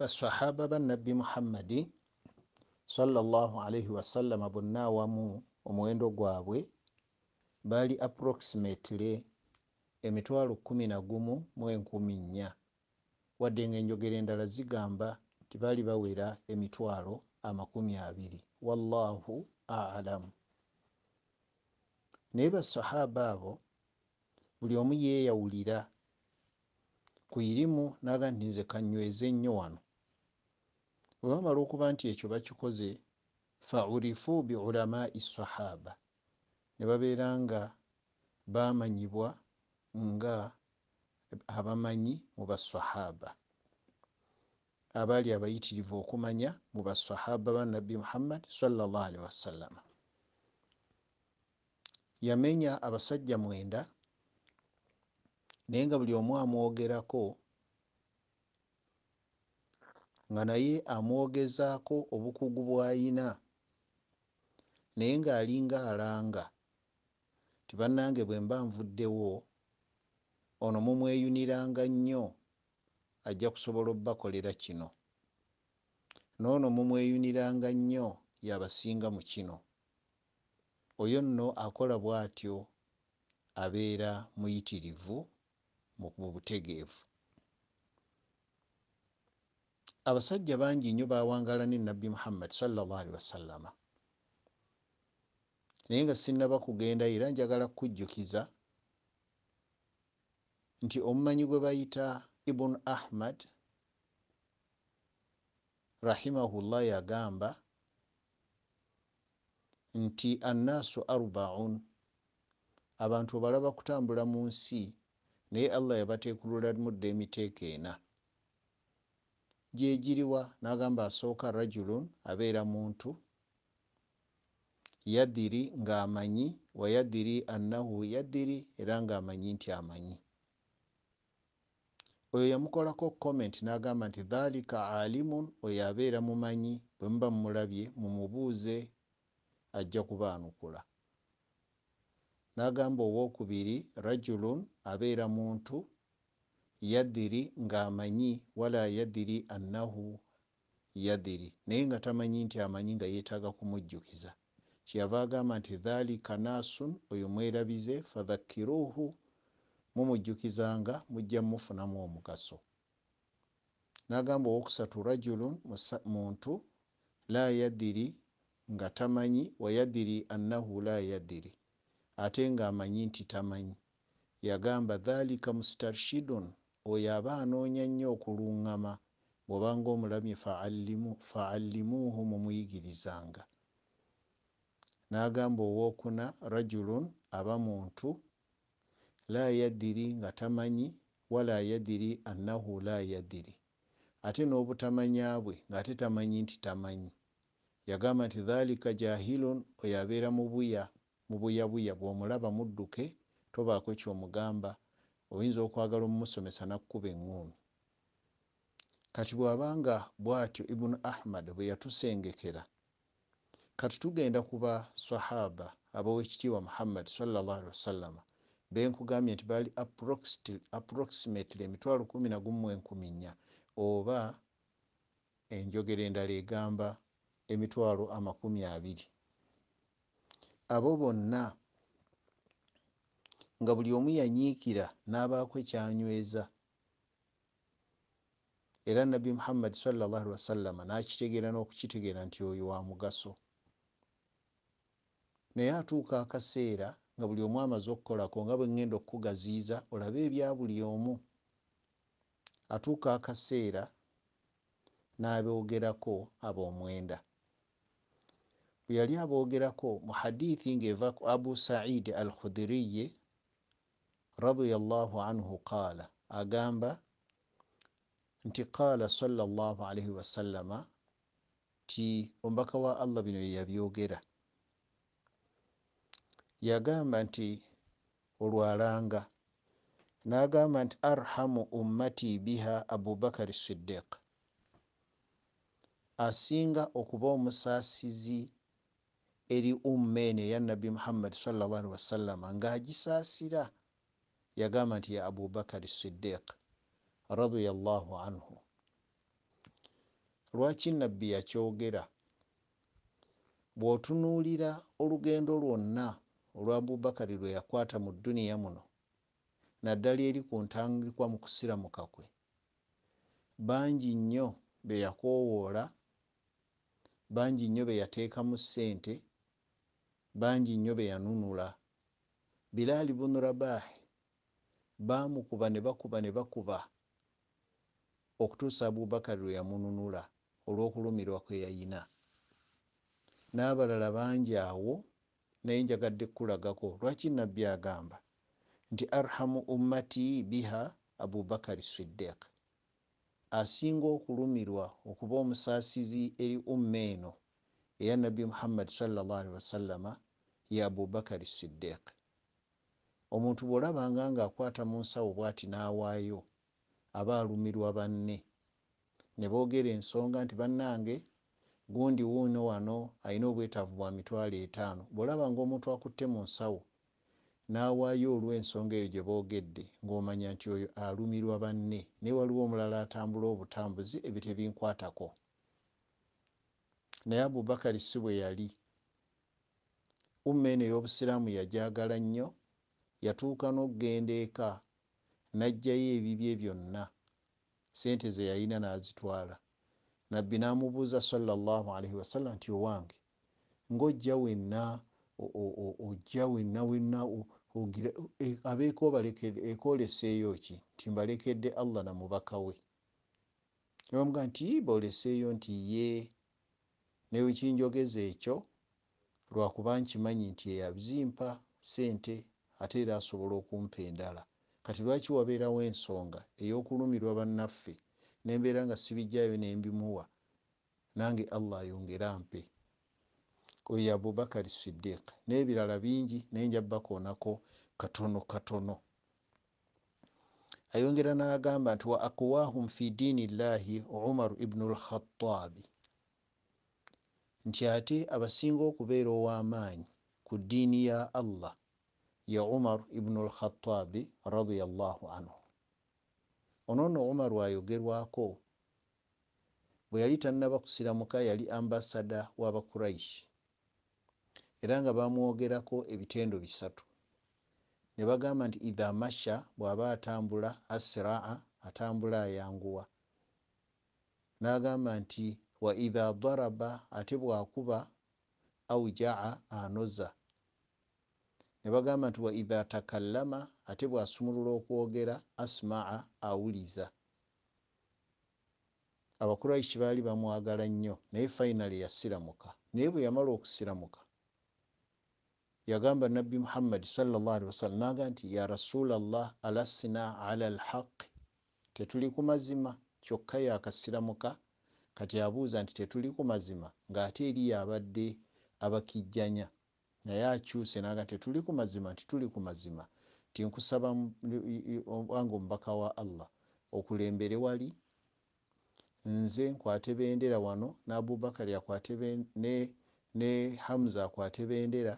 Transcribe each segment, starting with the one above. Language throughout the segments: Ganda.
basahaba bannabbi muhammadi salllah alaihi wasallama bonnaawamu omuwendo gwabwe baali approximately emitwalo kumi nagumu mu enkumi nnya wadde nga enjogero endala zigamba tibaali bawera emitwalo amakumi abiri wallahu alamu naye basahaba abo buli omu yeeyawulira ku irimu naga nti nze kanyweze ennyo wano bwebamala okuba nti ekyo bakikoze faurifu biulamai sahaba ne babeera nga bamanyibwa nga abamanyi mu basahaba abaali abayitirivu okumanya mu basahaba banabi muhammad salllahalhi wasalama yamenya abasajja mwenda naye nga buli omu amwogerako nga naye amwogezaako obukugu bwayina naye ng'alinga alanga tibannange bwe mba nvuddewo ono mumweyuniranga nnyo ajja kusobola obbakolera kino noono mumweyuniranga nnyo yabasinga mu kino oyo nno akola bw'atyo abeera muyitirivu mu butegeevu abasajja bangi nnyo bawangala ne nabbi muhammad salllahalii wasallama naye nga sinaba kugenda era njagala kukujjukiza nti omumanyi gwe bayita ibunu ahmad rahimahullah yagamba nti annaasu arbaun abantu balaba kutambula mu nsi naye allah yabateekululamudda emiteeka ena gyegiriwa nagamba asooka rajulun abeera muntu yadiri ngaamanyi wayadiri annahu yadiri era ngaamanyi nti amanyi oyo yamukolako koment nagamba nti dhalika alimun oyo abeera mumanyi bwe muba mumulabye mumubuuze ajja kubaanukula nagamba owokubiri rajulun abeera muntu yadiri ngaamanyi wala yadiri annahu yadiri naye nga tamanyi nti amanyi nga yeetaaga kumujjukiza kyeyava agamba nti dhalika naasun oyo mwerabize fadhakiruuhu mumujjukizanga mujja mufunamu omugaso nagamba owokusatu rajulun muntu la yadiri nga tamanyi wayadiri annahu la yadiri ate ngaamanyi nti tamanyi yagamba dhalika mustarshidun oyo aba anoonya nnyo okulungama bwobanga omulamye faallimuuhu mumuyigirizanga n'agamba owookuna rajulun aba muntu la yadiri nga tamanyi wala yadiri annahu la yadiri ate n'obutamanya bwe ng'ate tamanyi nti tamanyi yagamba nti dhalika jahilun oyo abeera mubuya mubuyabuya bw'omulaba mudduke tobaako kyomugamba oyinza okwagala omumusomesa nakkuba eŋŋumi kati bwabanga bwatyo ibunu ahmad bwe yatusengekera kati tugenda ku basahaba abawekitiibwa muhammad salallahalihi wasallama benkugambye nti baali approximately emitwalo kumi nagumu enkumi nnya oba enjogera endala egamba emitwalo amakumi abiri abo bonna nga buli omu yanyiikira n'abaako ekyanyweza era nabbi muhammadi salallahu ali wasallama n'akitegeera n'okukitegeera nti oyo wa mugaso naye atuuka akaseera nga buli omu amaze okukolako nga bwe ŋŋenda okukugaziiza olabe ebya buli omu atuuka akaseera n'abeogerako ab'omwenda bwe yali aboogerako mu hadithi ng'eva ku abu saidi al khudiriye radiallahu anhu qaala agamba nti qaala salallahu alaihi wasallama ti omubaka wa allah bino yeyabyogera yagamba nti olwalanga nagamba nti arhamu ummati biha abubakari sidiq asinga okuba omusaasizi eri umma eno eya nabi muhammadi salllahalihi wasallama ngaagisaasira yagamba nti ya abubakari sidiik radiallahu anhu lwaki nabbi yakyogera bw'otunuulira olugendo lwonna olwa abubakari lwe yakwata mu duniya muno naddala eri ku ntandikwa mu kusiramuka kwe bangi nnyo be yakowoola bangi nnyo be yateekamu ssente bangi nnyo be yanunula biraali bunu rabaahi bamukuba ne bakuba ne bakuba okutuusa abubakari lwe yamununula olw'okulumirwa kwe yayina n'abalala bangi awo naye njagadde kukulagako lwaki nabbi agamba nti arhamu ummati biha abubakari siddiik asinga okulumirwa okuba omusaasizi eri umma eno eya nabbi muhammadi sallaalihi wasallama ye abubakari siddiiki omuntu bwolabanga nga akwata mu nsawo bwati n'awaayo aba alumirwa banne ne boogera ensonga nti bannange gundi wuuno wano alina obwetaavu bwa mitwalo etaano bwolabanga omuntu akutte mu nsawo n'awaayo olw'ensonga eyo gye boogedde ng'omanya nti oyo alumirwa banne naye waliwo omulala atambula obutambuzi ebyo tebinkwatako naye abubakari si bwe yali umma eno ey'obusiraamu yajagala nnyo yatuuka n'okgenda eka n'ajjayo ebibye byonna sente ze yayina n'azitwala nabbi n'amubuuza salllahalaihi wasallam nti owange ng'ojja wenna ojja wenna wenna e, abekobalekoleseeyo ki nti mbalekedde allah namubaka we bamuga nti ba oleseeyo nti ye newekinjogeza ekyo lwakuba nkimanyi nti eyazimpa sente ate era asobola okumpa endala kati lwaki wabeerawo ensonga ey'okulumirwa bannaffe nembeera nga sibijjayo nembimuwa nange allah ayongera mpe oyo abubakari sidiik n'ebirala bingi nenjabbakoonako katono katono ayongera n'agamba nti wa akwahum fi diini llahi umaru ibnu lkhataabi nti ate abasinga okubeera ow'amaanyi ku ddiini ya allah ye umar ibnu lkhatabi radiallahu anhu ono nno umar wayogerwako bwe yali tannaba kusiramuka yali ambasada w'abakuraish era nga bamwogerako ebitendo bisatu ne bagamba nti idha masha bw'aba atambula asiraa atambula ayanguwa nagamba nti wa idha daraba ate bwakuba au jaa anoza nebagamba nti waidha takallama ate bwasumulula okwogera asmaa awuliza abakuraishi baali bamwagala nnyo naye fainal yasiramuka naye bwe yamala okusiramuka yagamba nabbi muhammadi sawasalam naga nti ya rasulllah alasina ala lhaqi tetuli ku mazima kyokka yakasiramuka kati abuuza nti tetuli ku mazima ngaate eri yabadde abakijjanya naye akyuse naga tetuli ku mazima nti tuli ku mazima tinkusaba wange omubaka wa allah okulembere wali nze nkwate bendera wano ne abubakari akwate ne hamuza akwate bendera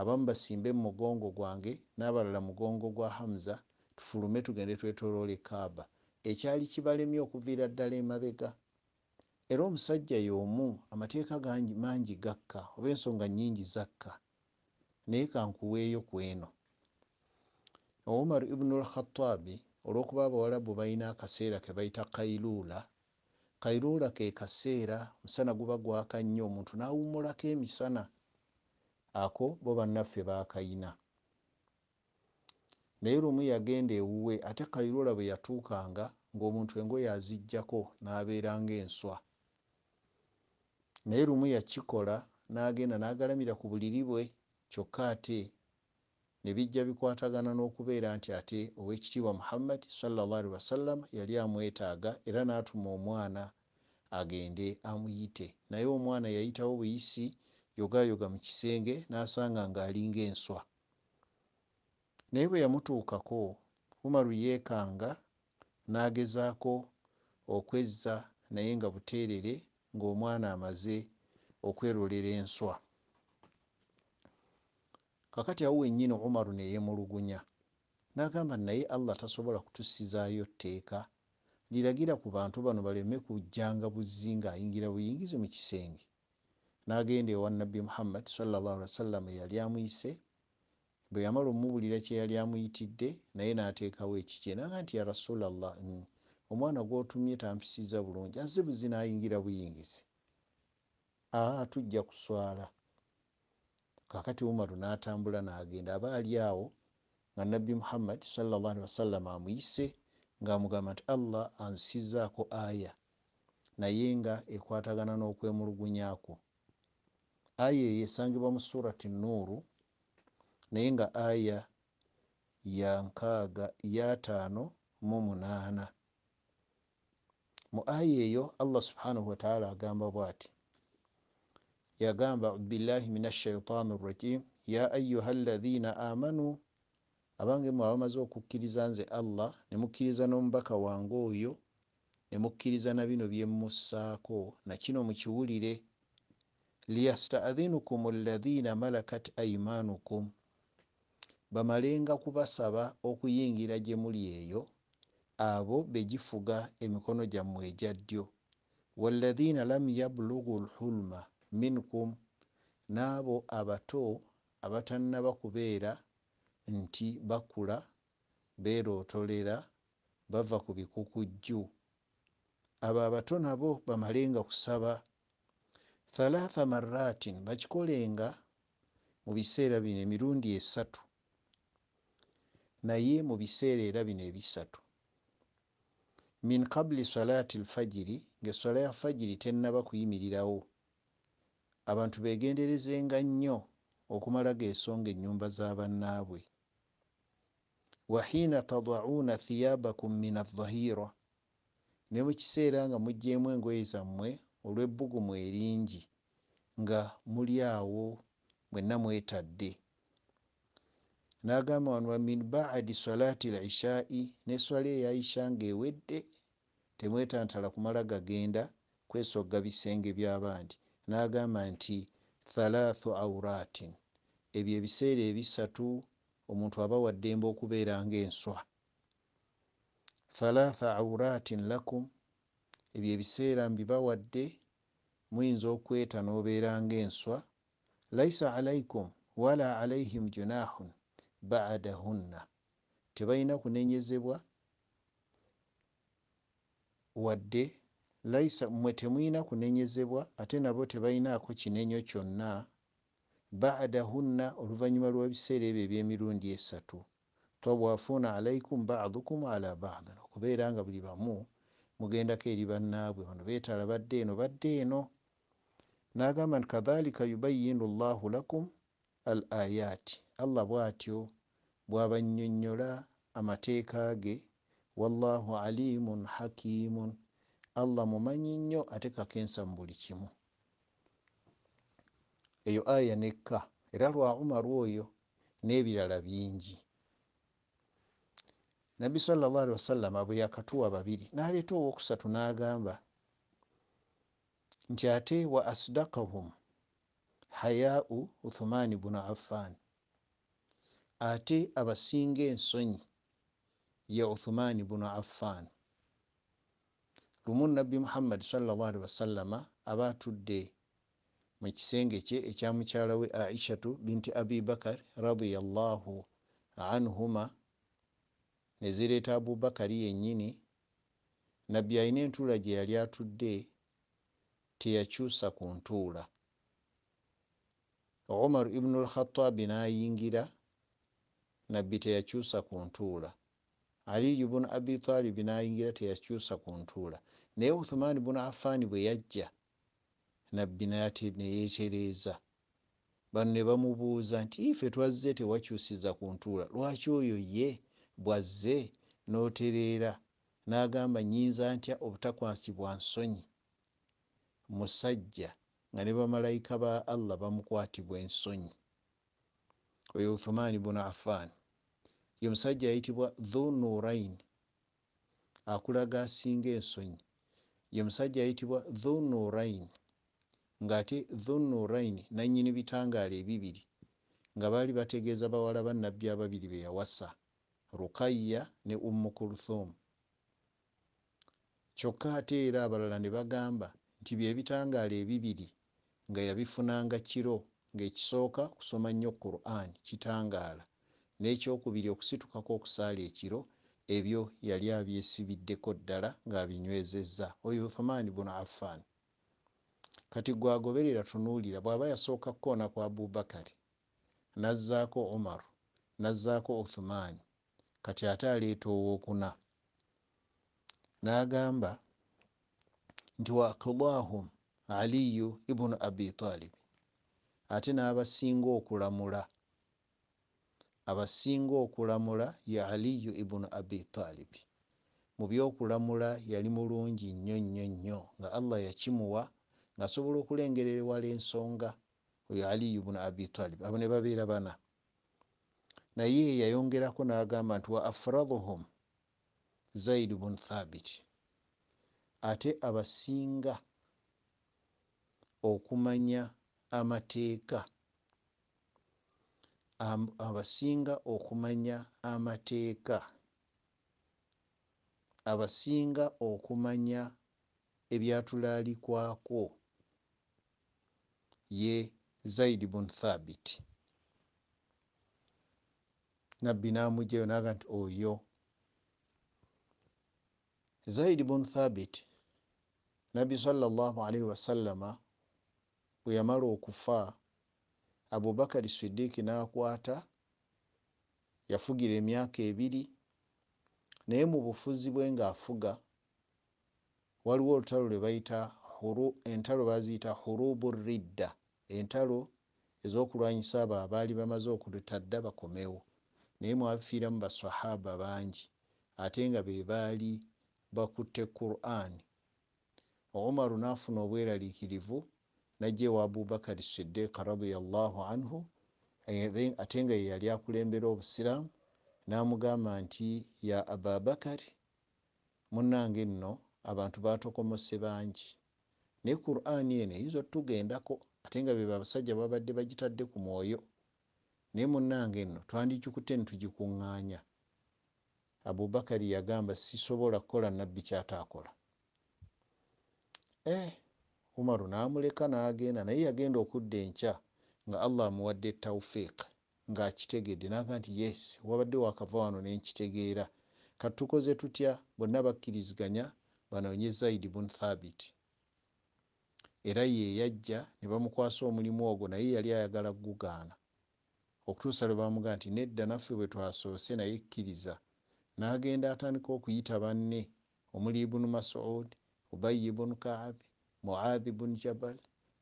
abamu basimbe mu mugongo gwange n'abalala mugongo gwa hamuza tufulume tugende twetoloole kaaba ekyali kibalemye okuviira ddala emabega era omusajja y'omu amateeka mangi gakka oba ensonga nyingi zakka naye kankuweeyo ku eno omar ibnu lkhatabi olwokuba abawalabu balina akaseera kebaita kairuula kairuula ke kaseera musana guba gwaka nnyo omuntu nawumulako emisana ako bo bannaffe bakayina naye lumu yagenda ewuwe ate kairuula bwe yatuukanga ngaomuntu engoye aziggyako naabeeranga enswa naye lumu yakikola nagenda nagalamira ku buliri bwe kyokka ate ne bijja bikwatagana n'okubeera nti ate oweekitiibwa muhammadi salallahalihi wasallama yali amwetaaga era n'atuma omwana agende amuyite naye omwana yayitawo buyisi yogayoga mu kisenge n'asanga ng'alinga enswa naye bwe yamutuukako umaru yeekanga n'agezaako okwezza naye nga buteerere ng'omwana amaze okwerolera enswa kakati awo wenyini umaru neyemulugunya nagamba naye allah tasobola kutusizaayo teeka liragira ku bantu bano baleme kujanga buzzi ngaayingira buyingizi mu kisenge nagenda ewa nabbi muhammad sawasalam eyali amuyise bwe yamala omubulira kyeyali amuyitidde naye nateekawo ekikye naga nti ya rasulllah mm, omwana gwotumye tampisiza bulungi azze buzi nayingira buyingizi tujja kuswala kakati umaru natambula nagenda aba ali awo nga nabbi muhammad salllahali wasallama amuyise ngaamugamba nti allah ansizaako aya naye nga ekwatagana n'okwemulugunyakwo aya eyo esangibwa mu surati nuuru naye nga aya ya nkaaga yataano mu munaana mu aya eyo allah subhanahu wataala agamba bw ati yagamba audubillahi min ashaitan rajim ya ayuha lathina amanu abange mwe abamaze okukkiriza nze allah nemukkiriza n'omubaka wange oyo nemukkiriza na bino byemmussaako nakino mukiwulire liyastaadhinukum lathina malakat aimanukum bamalenga kubasaba okuyingira gye muli eyo abo begifuga emikono gyammwe ejya ddyo walathina lam yablugu lhulma minkum naabo abato abatannaba kubeera nti bakula beerootolera bava ku bikukujju abo abato nabo bamalenga kusaba thalatha maratin bakikolenga mu biseera bino emirundi esatu naye mu biseera era bino ebisatu min kabuli salaati lfajiri ngaesala ya fajiri tennaba kuyimirirawo abantu begenderezenga nnyo okumala geesonga ennyumba z'abannaabwe wahiina tadauuna thiyaabakum min adahiira ne mu kiseera nga mugjeemu engoye zammwe olw'ebbugumu eringi nga muli awo mwenna mwetadde n'agamba wano wa min baadi salaati lishaa'i n'eswala eyaisha ng'ewedde temwetantala kumala gagenda kwesogga bisenge by'abandi n'agamba nti thalaathu auraatin ebyo ebiseera ebisatu omuntu aba waddembe okubeera ngaenswa thalaatha auraatin lakum ebyo ebiseera mbibawadde muyinza okweta n'obeera ngaenswa laisa alaikum wala alaihim junaahun badahunna tebalina kunenyezebwa wadde laisa mmwe temwyina kunenyezebwa ate nabo tebalinaako kinenyo kyonna badahunna oluvannyuma lw'ebiseera ebyo ebyemirundi esatu twabwafuuna alaikum badukum ala badin okubeera nga buli bamu mugendako eri bannaabwe bano beetala badde eno badde eno nagamba nti kadhalika yubayinu llahu lakum al ayaati allah bwatyo bwabanyonyola amateeka ge wallahu alimun hakimun allah mumanyi nnyo ate kakensa mu buli kimu eyo aya nekka era lwa umar oyo n'ebirala bingi nabbi salallahu alihi wasallama bwe yakatuwa babiri naleeta owokusatu n'agamba nti ate wa asdakahum hayau uthumani bunu affan ate abasinga ensonyi ye uthumani bunu affan lumu nabbi muhammad salllahalihi wasallama aba atudde mu kisenge kye ekya mukyala we aishatu binti abibakar radiallahu anhuma nezireeta abubakari yennyini nabbi alina entuula gye yali atudde teyakyusa ku ntuula omar ibnu lkhatabi n'ayingira nabbi teyakyusa ku ntuula na aliyu bunu abitalibi nayingira teyakyusa kuntuula naye uthumani bunu afaani bweyajja nabbi nayate neyetereeza bano nebamubuuza nti ife twazze tewakyusiza kuntuula lwaki oyo ye bwazze notereera nagamba nyinza ntya obutakwasibwa nsonyi musajja nga ne bamalayika ba allah bamukwatibwa ensonyi oyo uthumani bunu afaani ye musajja ayitibwa thunurain akulaga asinga ensonyi ye musajja ayitibwa thunurain ngaate thunurain nanyini bitangaala ebibiri nga baali bategeeza bawala bannabbi ababiri beyawasa rukaya ne ummukulthum kyokka ate era abalala ne bagamba nti byebitangaala ebibiri nga yabifunanga kiro ngaekisooka kusoma nnyo quran kitangaala n'ekyokubiri okusitukako okusaala ekiro ebyo yali abyesibiddeko ddala ng'abinywezezza oyo uthumaani bunu affan kati gwagoberera tunuulira bw'aba yasooka kukoona kwa abubakari nazzaako omaru nazzaako uthumaani kati ate aleeta owookuna n'agamba nti waqdaahum aliyu ibunu abitalibi ate n'abasinga okulamula abasinga okulamula ye aliyu ibunu abi talibi mubyokulamula yali mulungi nnyo nnyo nnyo nga allah yakimuwa ngaasobola okulengerera ewala ensonga oyo aliyu bunu abi talib abo ne babeera bana naye yayongerako n'agamba nti wa afraduhum zaid bun thabiti ate abasinga okumanya amateeka abasinga okumanya amateeka abasinga okumanya ebyatulalikwako ye zaidi bun thabiti nabbi namugjayo naga nti oyo zaidi bun thabit nabbi salllahu alaihi wasallama bwe yamala okufa abubakari sidiiki n'akwata yafugira emyaka ebiri naye mu bufuzi bwe ng'afuga waliwo olutalo lwe bayita entalo baziyita hurubu ridda entalo ez'okulwanyisa abo abaali bamaze okulutadda bakomewo naye mwafiiramu basahaba bangi ate nga be baali bakutte quran omaru n'afuna obweraliikirivu najja ewa abubakari sidiika radiallahu anhu ate nga yeyali akulembera obusiraamu namugamba nti ya ababakari munange nno abantu batokomose bangi naye qurani eno eyinza otugendako ate nga beba abasajja babadde bagitadde ku mwoyo naye munange nno twandigikutte nitugikuŋŋaanya abubakari yagamba sisobola kukola nabbi kyataakola eh, umaru namuleka nagenda naye yagenda okudda enkya nga allah amuwadde taufiik ngaakitegedde naga nti yes wabadde wakava wano nenkitegeera katukoze tutya bonna bakkiriziganya banoonye zaidi bun thabit era yeyajja nebamukwasa omulimu ogwo naye yali ayagala kugugaana okutuusa lwe bamugaa nti nedda naffe bwe twasoose naye kkiriza n'agenda atandika okuyita banne omuli ibunu masuud ubayi ibunu kaabi muadhi buni jabal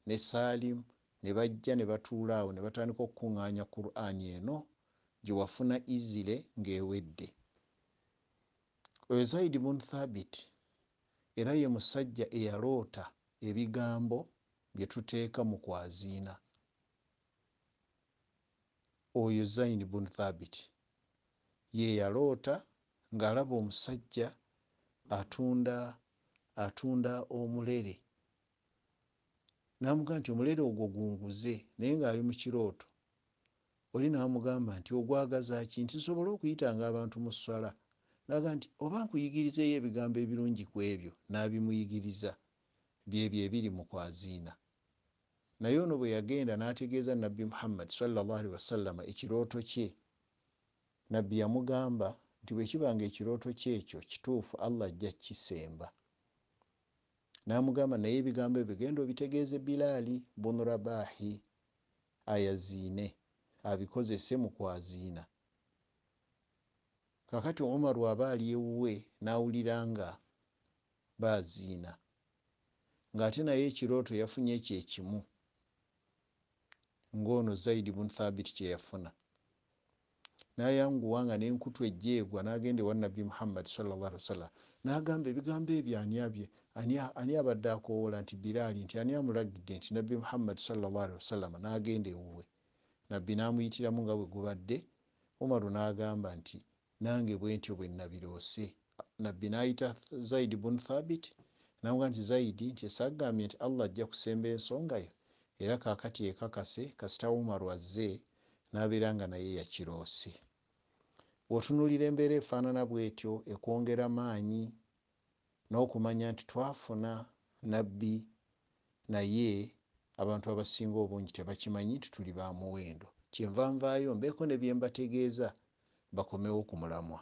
ne salim ne bajja ne batuula awo ne batandika okukuŋŋaanya qurani eno gye wafuna izire ng'ewedde ezaidi buni thabit era ye musajja eyaloota ebigambo bye tuteeka mu kwaziina oyo zaini buni thabit ye yaloota ng'alaba omusajja atunda atunda omulere n'amugamba nti omulere ogwo gunguze naye ng'ali mu kirooto oli n'amugamba nti ogwagazaki nti nsobole okuyitanga abantu mu swala naga nti oba nkuyigirizeyo ebigambo ebirungi ku ebyo n'abimuyigiriza byebyo ebiri mu kwaziina naye ono bwe yagenda n'ategeeza nabbi muhammadi salallahu alihi wasallama ekirooto kye nabbi yamugamba nti bwe kibanga ekirooto kyekyo kituufu allah ajja kukisemba namugamba naye ebigambo ebigenda obitegeeze bilaali bunurabahi ayaziine abikozese mukwaziina kakati omar aba ali ewuwe nawulira nga baziina ngaate naye ekirooto yafunye ekyo ekimu ngaono zaidi bun thabiti kyeyafuna nayanguwa nga nenkutu ejeegwa nagenda ewa nabi muhammad sallalwasallam nagamba ebigambo ebyaniabye ani abadde akowola nti bilaali nti ani amulagidde nti nabbi muhammadi salallahalihi wasallama nagenda ewuwe nabbi namuyitiramu nga bwe gubadde omaru nagamba nti nange bwentyo bwe nabiroose nabbi nayita zaidi bunu thabit nawga nti zaidi nti esagambye nti allah ajja kusemba ensonga yo era kakati ekakase kasita omaru azze nabeera nga naye yakiroose wotunulira embeera efaanana bwetyo ekwongera maanyi n'okumanya nti twafuna nabbi naye abantu abasinga obungi tebakimanyi nti tuli bamuwendo kyenva nvaayo mbeeko ne byembategeeza bakomewo ku mulamwa